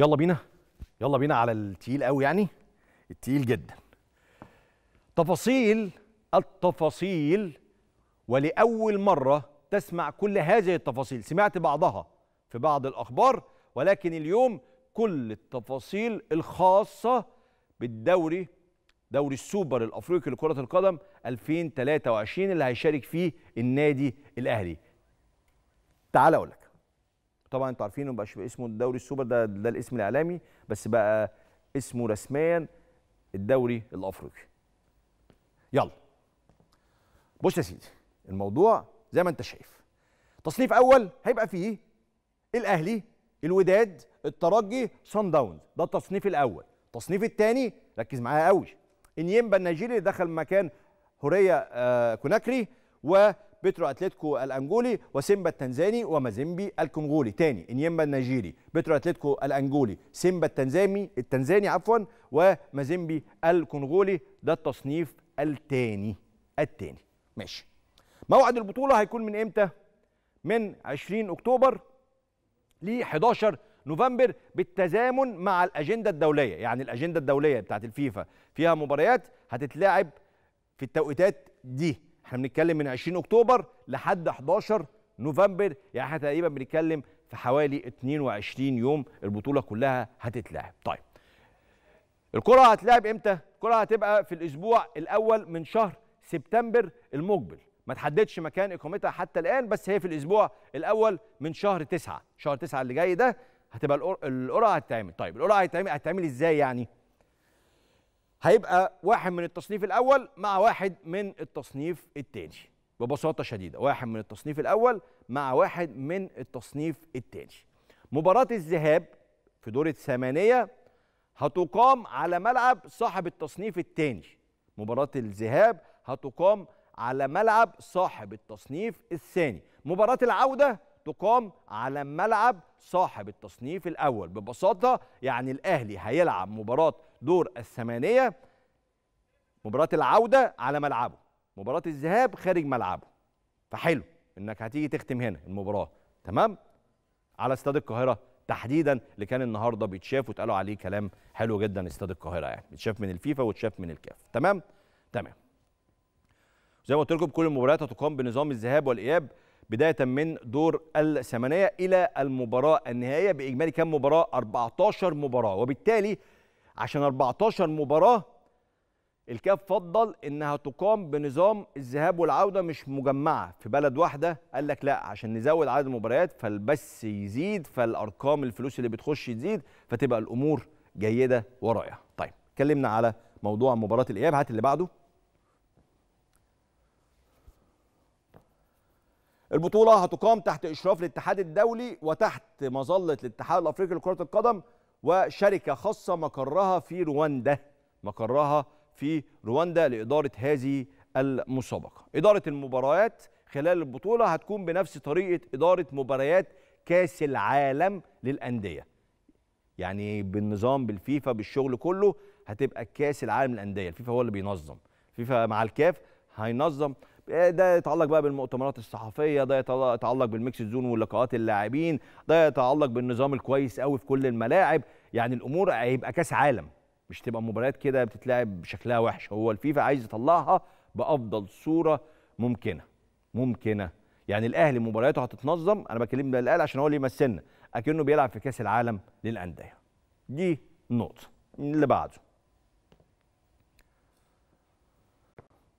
يلا بينا يلا بينا على التقيل قوي يعني التقيل جدا تفاصيل التفاصيل ولاول مره تسمع كل هذه التفاصيل سمعت بعضها في بعض الاخبار ولكن اليوم كل التفاصيل الخاصه بالدوري دوري السوبر الافريقي لكره القدم 2023 اللي هيشارك فيه النادي الاهلي تعال اقول لك طبعا انتوا عارفين ما بقاش اسمه الدوري السوبر ده ده الاسم الاعلامي بس بقى اسمه رسميا الدوري الافريقي يلا بص يا سيدي الموضوع زي ما انت شايف تصنيف اول هيبقى فيه الاهلي الوداد الترجي صن داونز ده التصنيف الاول التصنيف الثاني ركز معايا قوي انيمبا النيجيري دخل مكان هوريا آه كوناكري و بترو اتلتيكو الانجولي وسيمبا التنزاني ومازيمبي الكونغولي تاني انيمبا النيجيري بترو اتلتيكو الانجولي سيمبا التنزاني التنزاني عفوا ومازيمبي الكونغولي ده التصنيف التاني التاني ماشي موعد البطوله هيكون من امتى من 20 اكتوبر ل 11 نوفمبر بالتزامن مع الاجنده الدوليه يعني الاجنده الدوليه بتاعت الفيفا فيها مباريات هتتلعب في التوقيتات دي احنا بنتكلم من 20 اكتوبر لحد 11 نوفمبر يعني احنا تقريبا بنتكلم في حوالي 22 يوم البطوله كلها هتتلعب طيب الكره هتلعب امتى الكره هتبقى في الاسبوع الاول من شهر سبتمبر المقبل ما تحددش مكان اقامتها حتى الان بس هي في الاسبوع الاول من شهر 9 شهر 9 اللي جاي ده هتبقى القرعه هتتعمل طيب القرعه هتتعمل هتتعمل ازاي يعني هيبقى واحد من التصنيف الاول مع واحد من التصنيف الثاني ببساطه شديده واحد من التصنيف الاول مع واحد من التصنيف الثاني مباراه الذهاب في دور الثمانيه هتقام على ملعب صاحب التصنيف الثاني مباراه الذهاب هتقام على ملعب صاحب التصنيف الثاني مباراه العوده تقام على ملعب صاحب التصنيف الأول ببساطة يعني الأهلي هيلعب مباراة دور الثمانية مباراة العودة على ملعبه مباراة الذهاب خارج ملعبه فحلو انك هتيجي تختم هنا المباراة تمام على استاد القاهرة تحديدا اللي كان النهارده بيتشاف واتقالوا عليه كلام حلو جدا استاد القاهرة يعني بيتشاف من الفيفا واتشاف من الكاف تمام تمام زي ما قلت لكم كل المباريات هتقام بنظام الذهاب والاياب بدايه من دور الثمانيه الى المباراه النهائيه باجمالي كام مباراه 14 مباراه وبالتالي عشان 14 مباراه الكاف فضل انها تقام بنظام الذهاب والعوده مش مجمعه في بلد واحده قال لك لا عشان نزود عدد المباريات فالبث يزيد فالارقام الفلوس اللي بتخش تزيد فتبقى الامور جيده ورايحه طيب اتكلمنا على موضوع مباراه الاياب هات اللي بعده البطولة هتقام تحت إشراف الاتحاد الدولي وتحت مظلة الاتحاد الأفريقي لكرة القدم وشركة خاصة مقرها في رواندا مقرها في رواندا لإدارة هذه المسابقة إدارة المباريات خلال البطولة هتكون بنفس طريقة إدارة مباريات كاس العالم للأندية يعني بالنظام بالفيفا بالشغل كله هتبقى كاس العالم للأندية الفيفا هو اللي بينظم فيفا مع الكاف هينظم آه، ده يتعلق بقى بالمؤتمرات الصحفيه ده يتعلق بالميكس زون ولقاءات اللاعبين ده يتعلق بالنظام الكويس قوي في كل الملاعب يعني الامور هيبقى كاس عالم مش تبقى مباريات كده بتتلعب شكلها وحش هو الفيفا عايز يطلعها بافضل صوره ممكنه ممكنه يعني الاهلي مبارياته هتتنظم انا بكلم الاهلي عشان هو اللي يمثلنا اكنه بيلعب في كاس العالم للانديه دي النقطه اللي بعده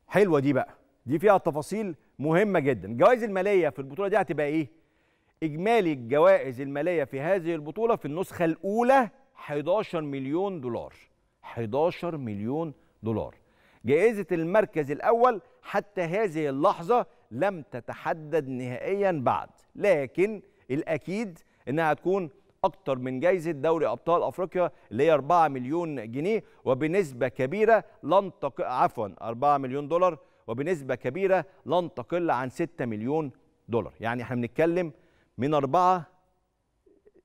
حلوه دي بقى دي فيها تفاصيل مهمه جدا الجوائز الماليه في البطوله دي هتبقى ايه اجمالي الجوائز الماليه في هذه البطوله في النسخه الاولى 11 مليون دولار 11 مليون دولار جائزه المركز الاول حتى هذه اللحظه لم تتحدد نهائيا بعد لكن الاكيد انها هتكون اكتر من جائزه دوري ابطال افريقيا اللي هي 4 مليون جنيه وبنسبه كبيره لن تق... عفوا 4 مليون دولار وبنسبه كبيره لن تقل عن 6 مليون دولار يعني احنا بنتكلم من أربعة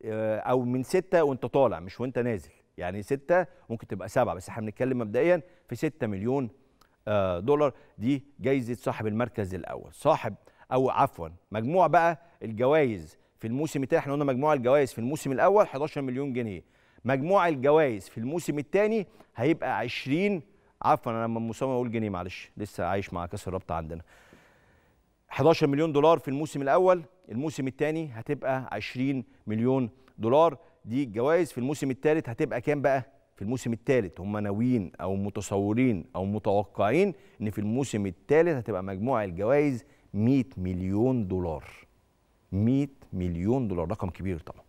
آه، أو من ستة وأنت طالع مش وأنت نازل يعني ستة ممكن تبقى سبعة بس احنا بنتكلم مبدئيا في 6 مليون آه، دولار دي جايزة صاحب المركز الأول صاحب أو عفوا مجموع بقى الجوائز في الموسم الثاني احنا قلنا مجموع الجوائز في الموسم الأول 11 مليون جنيه مجموع الجوائز في الموسم الثاني هيبقى 20 عفوا انا لما مصمم اقول جنيه معلش لسه عايش مع كاس الرابطه عندنا 11 مليون دولار في الموسم الاول الموسم الثاني هتبقى 20 مليون دولار دي الجوائز في الموسم الثالث هتبقى كام بقى في الموسم الثالث هم ناويين او متصورين او متوقعين ان في الموسم الثالث هتبقى مجموع الجوائز 100 مليون دولار 100 مليون دولار رقم كبير طبعا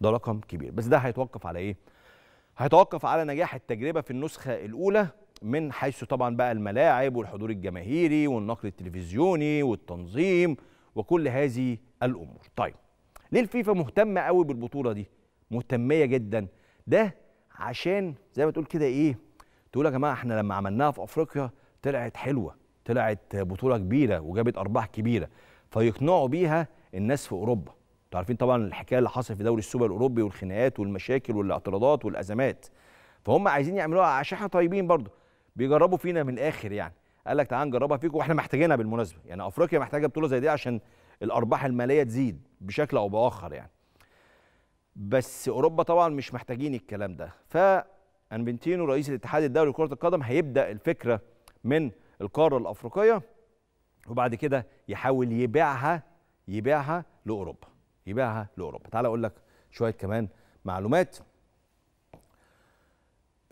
ده رقم كبير بس ده هيتوقف على ايه هيتوقف على نجاح التجربه في النسخه الاولى من حيث طبعا بقى الملاعب والحضور الجماهيري والنقل التلفزيوني والتنظيم وكل هذه الامور طيب ليه الفيفا مهتمه قوي بالبطوله دي مهتميه جدا ده عشان زي ما تقول كده ايه تقول يا جماعه احنا لما عملناها في افريقيا طلعت حلوه طلعت بطوله كبيره وجابت ارباح كبيره فيقنعوا بيها الناس في اوروبا انتوا عارفين طبعا الحكايه اللي حصلت في دوري السوبر الاوروبي والخناقات والمشاكل والاعتراضات والازمات فهم عايزين يعملوها عشان احنا طيبين برضه بيجربوا فينا من الاخر يعني قال لك تعال نجربها فيكم واحنا محتاجينها بالمناسبه يعني افريقيا محتاجه بطوله زي دي عشان الارباح الماليه تزيد بشكل او باخر يعني بس اوروبا طبعا مش محتاجين الكلام ده فانفنتينو رئيس الاتحاد الدولي لكره القدم هيبدا الفكره من القاره الافريقيه وبعد كده يحاول يبيعها يبيعها لاوروبا يبيعها لاوروبا تعال اقول لك شويه كمان معلومات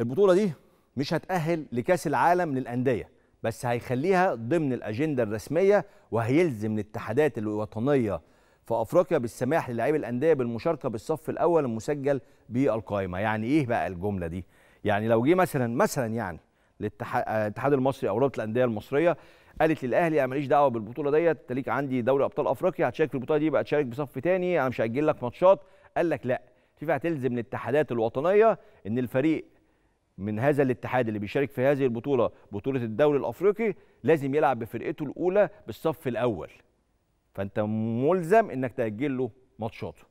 البطوله دي مش هتأهل لكأس العالم للأندية بس هيخليها ضمن الأجندة الرسمية وهيلزم الاتحادات الوطنية في أفريقيا بالسماح للاعبي الأندية بالمشاركة بالصف الأول المسجل بالقائمة يعني إيه بقى الجملة دي؟ يعني لو جه مثلا مثلا يعني الاتحاد المصري او رابطه الانديه المصريه قالت للاهلي انا ماليش دعوه بالبطوله ديت انت ليك عندي دوري ابطال افريقيا هتشارك في البطوله دي بقى تشارك بصف تاني انا مش هاجل لك ماتشات قال لك لا فيفا هتلزم الاتحادات الوطنيه ان الفريق من هذا الاتحاد اللي بيشارك في هذه البطوله بطوله الدوري الافريقي لازم يلعب بفرقته الاولى بالصف الاول فانت ملزم انك تاجل له ماتشاته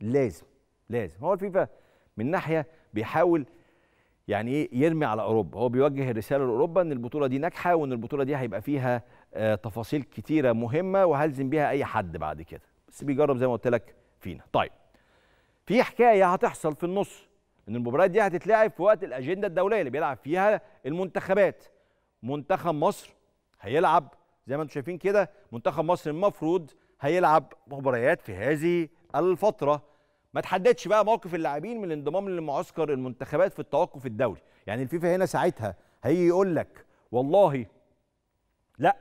لازم لازم هو الفيفا من ناحيه بيحاول يعني ايه يرمي على اوروبا هو بيوجه الرساله لاوروبا ان البطوله دي ناجحه وان البطوله دي هيبقى فيها آه، تفاصيل كتيره مهمه وهلزم بيها اي حد بعد كده بس بيجرب زي ما قلت لك فينا طيب في حكايه هتحصل في النص ان المباريات دي هتتلعب في وقت الاجنده الدوليه اللي بيلعب فيها المنتخبات منتخب مصر هيلعب زي ما انتم شايفين كده منتخب مصر المفروض هيلعب مباريات في هذه الفتره ما تحددش بقى موقف اللاعبين من الانضمام لمعسكر المنتخبات في التوقف الدولي يعني الفيفا هنا ساعتها هيجي يقول لك والله لا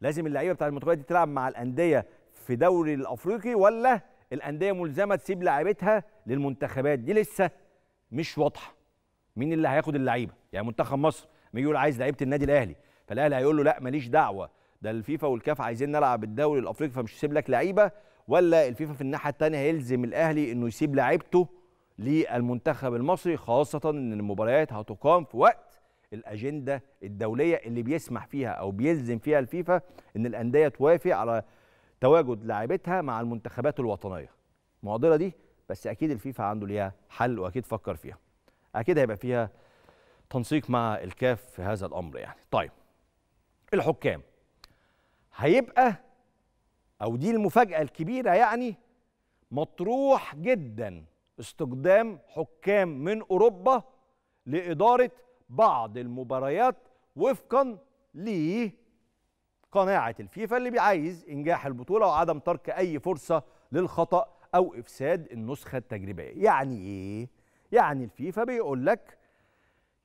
لازم اللعيبه بتاع المنتخبات دي تلعب مع الانديه في دوري الافريقي ولا الانديه ملزمه تسيب لعيبتها للمنتخبات دي لسه مش واضحه مين اللي هياخد اللعيبه يعني منتخب مصر ما يقول عايز لعيبه النادي الاهلي فالاهلي هيقول له لا ماليش دعوه ده الفيفا والكاف عايزين نلعب الدوري الافريقي فمش هسيب لك لعيبه ولا الفيفا في الناحيه الثانيه هيلزم الاهلي انه يسيب لعيبته للمنتخب المصري خاصه ان المباريات هتقام في وقت الاجنده الدوليه اللي بيسمح فيها او بيلزم فيها الفيفا ان الانديه توافق على تواجد لاعبتها مع المنتخبات الوطنيه المعضله دي بس اكيد الفيفا عنده ليها حل واكيد فكر فيها اكيد هيبقى فيها تنسيق مع الكاف في هذا الامر يعني طيب الحكام هيبقى او دي المفاجاه الكبيره يعني مطروح جدا استخدام حكام من اوروبا لاداره بعض المباريات وفقا لقناعه الفيفا اللي بيعايز انجاح البطوله وعدم ترك اي فرصه للخطا أو إفساد النسخة التجريبية يعني إيه؟ يعني الفيفا بيقول لك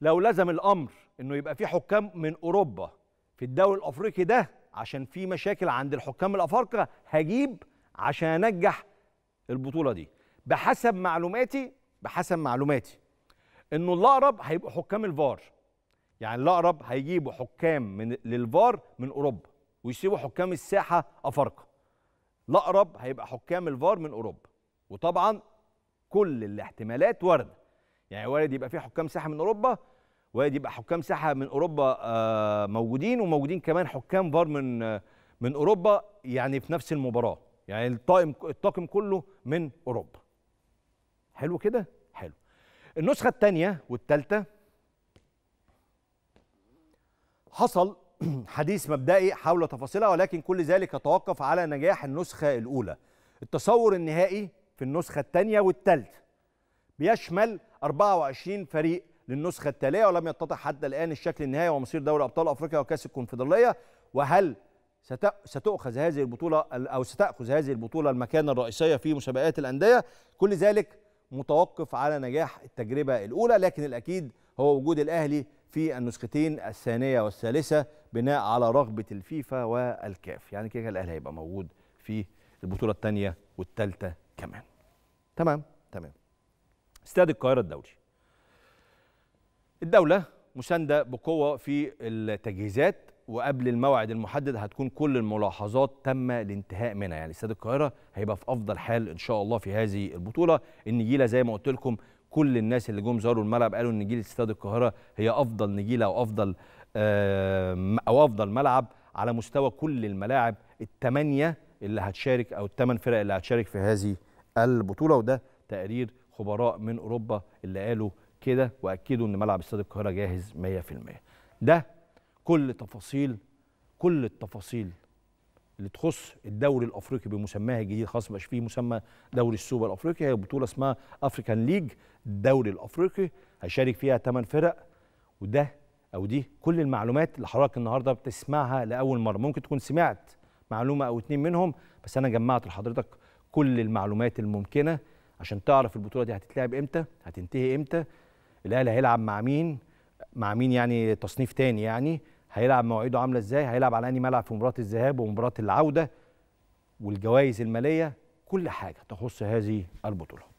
لو لزم الأمر إنه يبقى في حكام من أوروبا في الدوري الأفريقي ده عشان في مشاكل عند الحكام الأفارقة هجيب عشان أنجح البطولة دي بحسب معلوماتي بحسب معلوماتي إنه الأقرب هيبقوا حكام الفار يعني الأقرب هيجيبوا حكام من للفار من أوروبا ويسيبوا حكام الساحة أفارقة الاقرب هيبقى حكام الفار من اوروبا وطبعا كل الاحتمالات وارده يعني وارد يبقى في حكام ساحه من اوروبا وارد يبقى حكام ساحه من اوروبا آه، موجودين وموجودين كمان حكام فار من آه، من اوروبا يعني في نفس المباراه يعني الطاقم الطاقم كله من اوروبا حلو كده حلو النسخه الثانيه والثالثه حصل حديث مبدئي حول تفاصيلها ولكن كل ذلك يتوقف على نجاح النسخة الأولى التصور النهائي في النسخة الثانية والثالثة بيشمل 24 فريق للنسخة التالية ولم يتضح حتى الآن الشكل النهائي ومصير دوري أبطال أفريقيا وكأس الكونفدرالية وهل ستأخذ هذه البطولة أو ستأخذ هذه البطولة المكانة الرئيسية في مسابقات الأندية كل ذلك متوقف على نجاح التجربة الأولى لكن الأكيد هو وجود الأهلي في النسختين الثانية والثالثة بناء على رغبة الفيفا والكاف يعني كده الأهلي هيبقى موجود في البطولة الثانية والثالثة كمان تمام تمام استاد القاهرة الدولي الدولة مساندة بقوة في التجهيزات وقبل الموعد المحدد هتكون كل الملاحظات تم الانتهاء منها يعني استاد القاهره هيبقى في افضل حال ان شاء الله في هذه البطوله النجيله زي ما قلت لكم كل الناس اللي جم زاروا الملعب قالوا ان نجيله استاد القاهره هي افضل نجيله او افضل او افضل ملعب على مستوى كل الملاعب الثمانيه اللي هتشارك او الثمان فرق اللي هتشارك في هذه البطوله وده تقرير خبراء من اوروبا اللي قالوا كده واكدوا ان ملعب استاد القاهره جاهز 100% ده كل تفاصيل كل التفاصيل اللي تخص الدوري الافريقي بمسماها الجديد خلاص مبقاش فيه مسمى دوري السوبر الافريقي هي بطوله اسمها افريكان ليج الدوري الافريقي هيشارك فيها 8 فرق وده او دي كل المعلومات اللي حضرتك النهارده بتسمعها لاول مره ممكن تكون سمعت معلومه او اتنين منهم بس انا جمعت لحضرتك كل المعلومات الممكنه عشان تعرف البطوله دي هتتلعب امتى هتنتهي امتى الاهلي هيلعب مع مين مع مين يعني تصنيف تاني يعني هيلعب مواعيده عامله ازاي هيلعب على انهي ملعب في مباراه الذهاب ومباراه العوده والجوائز الماليه كل حاجه تخص هذه البطوله